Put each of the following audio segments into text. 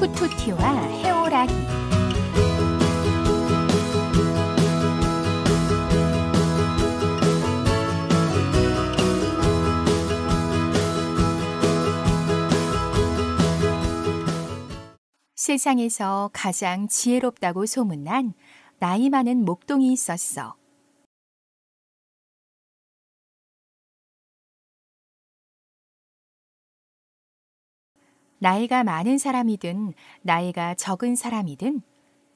후투티와 해오라기 세상에서 가장 지혜롭다고 소문난 나이 많은 목동이 있었어. 나이가 많은 사람이든 나이가 적은 사람이든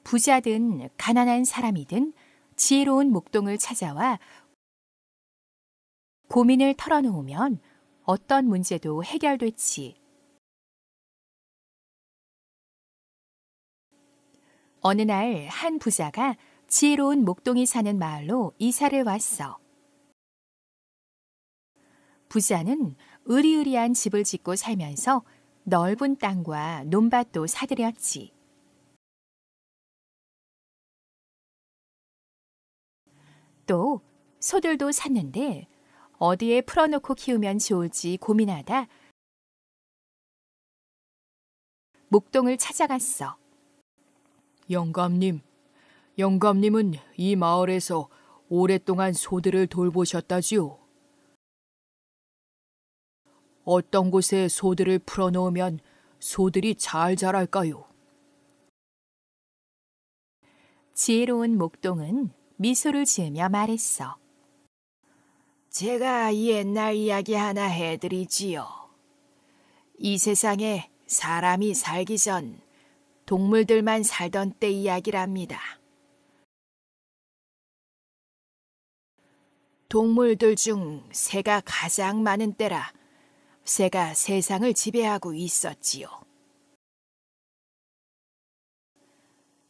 부자든 가난한 사람이든 지혜로운 목동을 찾아와 고민을 털어놓으면 어떤 문제도 해결됐지. 어느 날 한 부자가 지혜로운 목동이 사는 마을로 이사를 왔어. 부자는 으리으리한 집을 짓고 살면서 넓은 땅과 논밭도 사들였지. 또 소들도 샀는데 어디에 풀어놓고 키우면 좋을지 고민하다 목동을 찾아갔어. 영감님, 영감님은 이 마을에서 오랫동안 소들을 돌보셨다지요. 어떤 곳에 소들을 풀어놓으면 소들이 잘 자랄까요? 지혜로운 목동은 미소를 지으며 말했어. 제가 옛날 이야기 하나 해드리지요. 이 세상에 사람이 살기 전 동물들만 살던 때 이야기랍니다. 동물들 중 새가 가장 많은 때라 새가 세상을 지배하고 있었지요.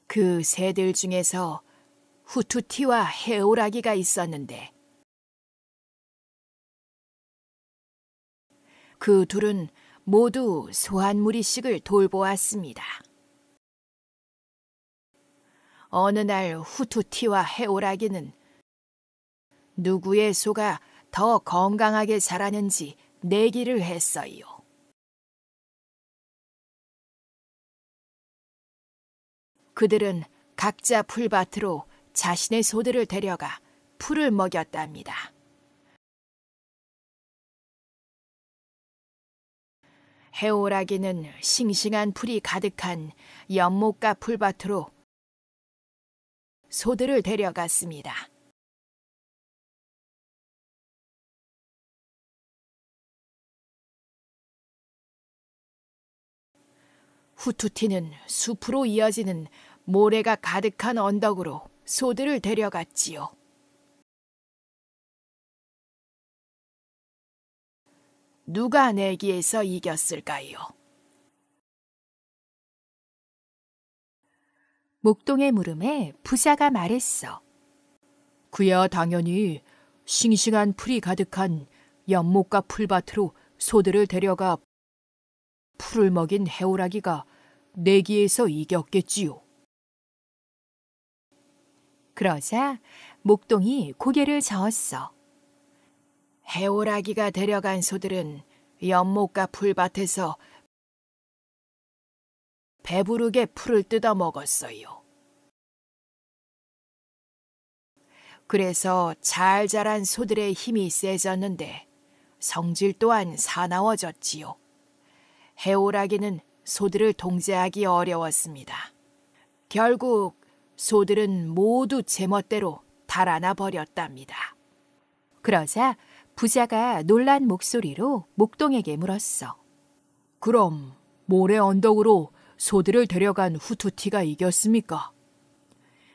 그 새들 중에서 후투티와 해오라기가 있었는데 그 둘은 모두 소한무리식을 돌보았습니다. 어느 날 후투티와 해오라기는 누구의 소가 더 건강하게 자라는지 내기를 했어요. 그들은 각자 풀밭으로 자신의 소들을 데려가 풀을 먹였답니다. 해오라기는 싱싱한 풀이 가득한 연못과 풀밭으로 소들을 데려갔습니다. 후투티는 숲으로 이어지는 모래가 가득한 언덕으로 소들을 데려갔지요. 누가 내기에서 이겼을까요? 목동의 물음에 부자가 말했어. 그야 당연히 싱싱한 풀이 가득한 연못과 풀밭으로 소들을 데려가 풀을 먹인 해오라기가 내기에서 이겼겠지요. 그러자 목동이 고개를 저었어. 해오라기가 데려간 소들은 연못과 풀밭에서 배부르게 풀을 뜯어 먹었어요. 그래서 잘 자란 소들의 힘이 세졌는데 성질 또한 사나워졌지요. 해오라기는 소들을 동제하기 어려웠습니다. 결국 소들은 모두 제멋대로 달아나 버렸답니다. 그러자 부자가 놀란 목소리로 목동에게 물었어. 그럼 모래 언덕으로 소들을 데려간 후투티가 이겼습니까?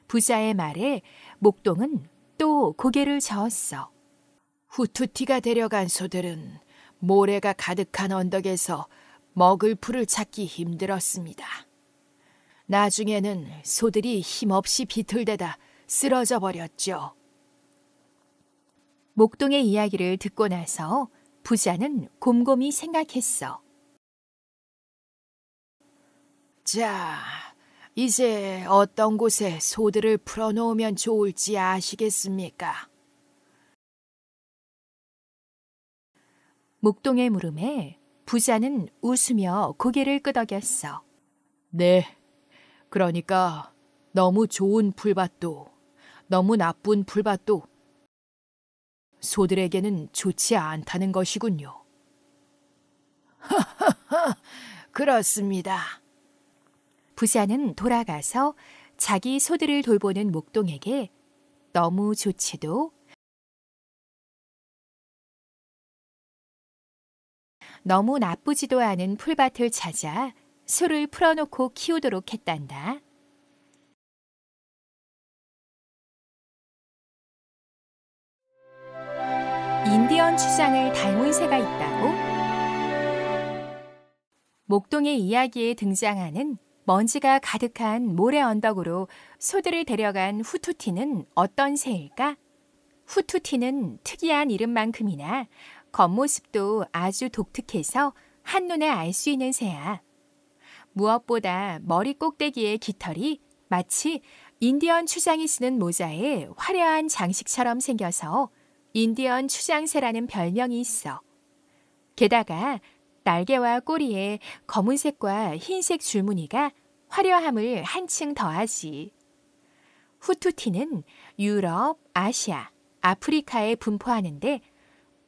부자의 말에 목동은 또 고개를 저었어. 후투티가 데려간 소들은 모래가 가득한 언덕에서 먹을 풀을 찾기 힘들었습니다. 나중에는 소들이 힘없이 비틀대다 쓰러져 버렸죠. 목동의 이야기를 듣고 나서 부자는 곰곰이 생각했어. 자, 이제 어떤 곳에 소들을 풀어놓으면 좋을지 아시겠습니까? 묵동의 물음에 부자는 웃으며 고개를 끄덕였어. 네, 그러니까 너무 좋은 풀밭도 너무 나쁜 풀밭도 소들에게는 좋지 않다는 것이군요. 하하하, 그렇습니다. 부자는 돌아가서 자기 소들을 돌보는 목동에게 너무 좋지도 너무 나쁘지도 않은 풀밭을 찾아 소를 풀어놓고 키우도록 했단다. 인디언 추장을 닮은 새가 있다고? 목동의 이야기에 등장하는 먼지가 가득한 모래 언덕으로 소들을 데려간 후투티는 어떤 새일까? 후투티는 특이한 이름만큼이나 겉모습도 아주 독특해서 한눈에 알 수 있는 새야. 무엇보다 머리 꼭대기의 깃털이 마치 인디언 추장이 쓰는 모자에 화려한 장식처럼 생겨서 인디언 추장새라는 별명이 있어. 게다가 날개와 꼬리에 검은색과 흰색 줄무늬가 화려함을 한층 더하지. 후투티는 유럽, 아시아, 아프리카에 분포하는데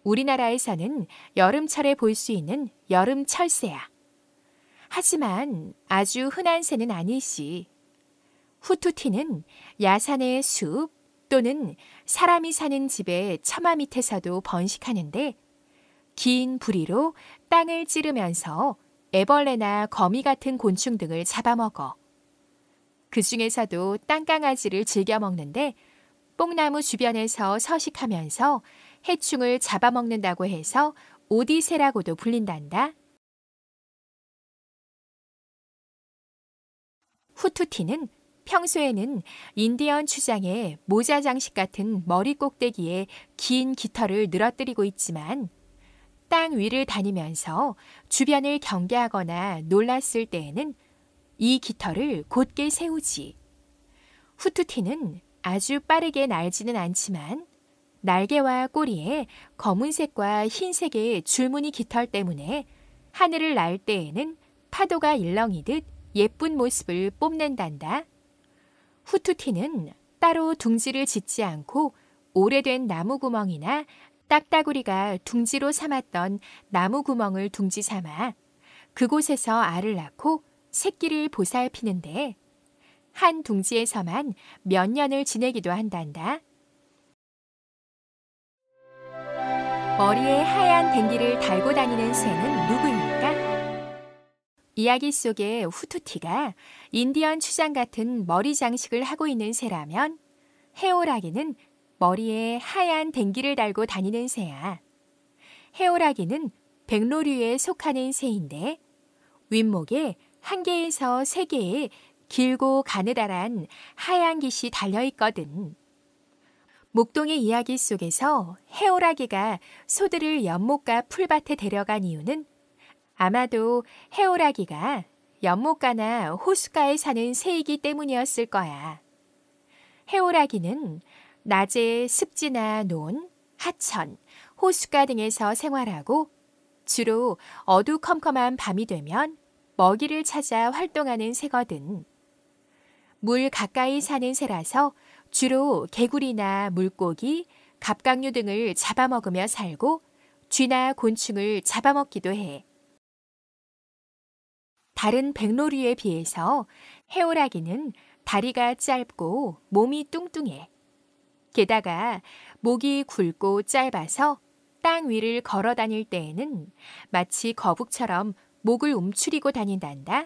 우리나라에서는 여름철에 볼 수 있는 여름 철새야. 하지만 아주 흔한 새는 아니시. 후투티는 야산의 숲 또는 사람이 사는 집의 처마 밑에서도 번식하는데 긴 부리로 땅을 찌르면서 애벌레나 거미 같은 곤충 등을 잡아먹어. 그 중에서도 땅강아지를 즐겨 먹는데 뽕나무 주변에서 서식하면서 해충을 잡아먹는다고 해서 오디세라고도 불린단다. 후투티는 평소에는 인디언 추장의 모자 장식 같은 머리 꼭대기에 긴 깃털을 늘어뜨리고 있지만 땅 위를 다니면서 주변을 경계하거나 놀랐을 때에는 이 깃털을 곧게 세우지. 후투티는 아주 빠르게 날지는 않지만 날개와 꼬리에 검은색과 흰색의 줄무늬 깃털 때문에 하늘을 날 때에는 파도가 일렁이듯 예쁜 모습을 뽐낸단다. 후투티는 따로 둥지를 짓지 않고 오래된 나무 구멍이나 딱따구리가 둥지로 삼았던 나무 구멍을 둥지 삼아 그곳에서 알을 낳고 새끼를 보살피는데 한 둥지에서만 몇 년을 지내기도 한단다. 머리에 하얀 댕기를 달고 다니는 새는 누구입니까? 이야기 속의 후투티가 인디언 추장 같은 머리 장식을 하고 있는 새라면 해오라기는 머리에 하얀 댕기를 달고 다니는 새야. 해오라기는 백로류에 속하는 새인데 윗목에 한 개에서 세 개의 길고 가느다란 하얀 깃이 달려 있거든. 목동의 이야기 속에서 해오라기가 소들을 연못과 풀밭에 데려간 이유는 아마도 해오라기가 연못가나 호숫가에 사는 새이기 때문이었을 거야. 해오라기는 낮에 습지나 논, 하천, 호숫가 등에서 생활하고 주로 어두컴컴한 밤이 되면 먹이를 찾아 활동하는 새거든. 물 가까이 사는 새라서 주로 개구리나 물고기, 갑각류 등을 잡아먹으며 살고 쥐나 곤충을 잡아먹기도 해. 다른 백로류에 비해서 해오라기는 다리가 짧고 몸이 뚱뚱해 게다가 목이 굵고 짧아서 땅 위를 걸어 다닐 때에는 마치 거북처럼 목을 움츠리고 다닌단다.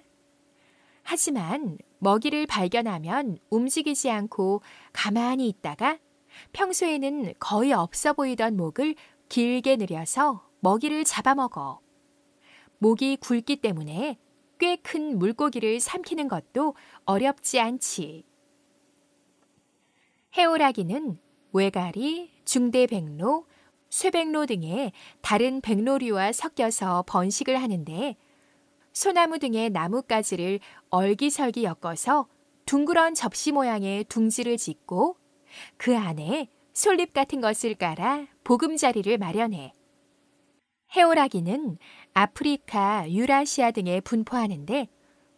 하지만 먹이를 발견하면 움직이지 않고 가만히 있다가 평소에는 거의 없어 보이던 목을 길게 늘여서 먹이를 잡아먹어. 목이 굵기 때문에 꽤 큰 물고기를 삼키는 것도 어렵지 않지. 해오라기는 외가리, 중대백로, 쇠백로 등의 다른 백로류와 섞여서 번식을 하는데 소나무 등의 나뭇가지를 얼기설기 엮어서 둥그런 접시 모양의 둥지를 짓고 그 안에 솔잎 같은 것을 깔아 보금자리를 마련해 해오라기는 아프리카, 유라시아 등에 분포하는데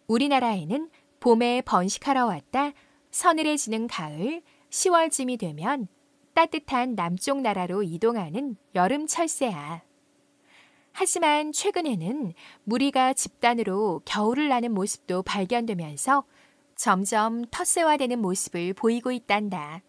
우리나라에는 봄에 번식하러 왔다 서늘해지는 가을, 10월쯤이 되면 따뜻한 남쪽 나라로 이동하는 여름 철새야. 하지만 최근에는 무리가 집단으로 겨울을 나는 모습도 발견되면서 점점 텃세화되는 모습을 보이고 있단다.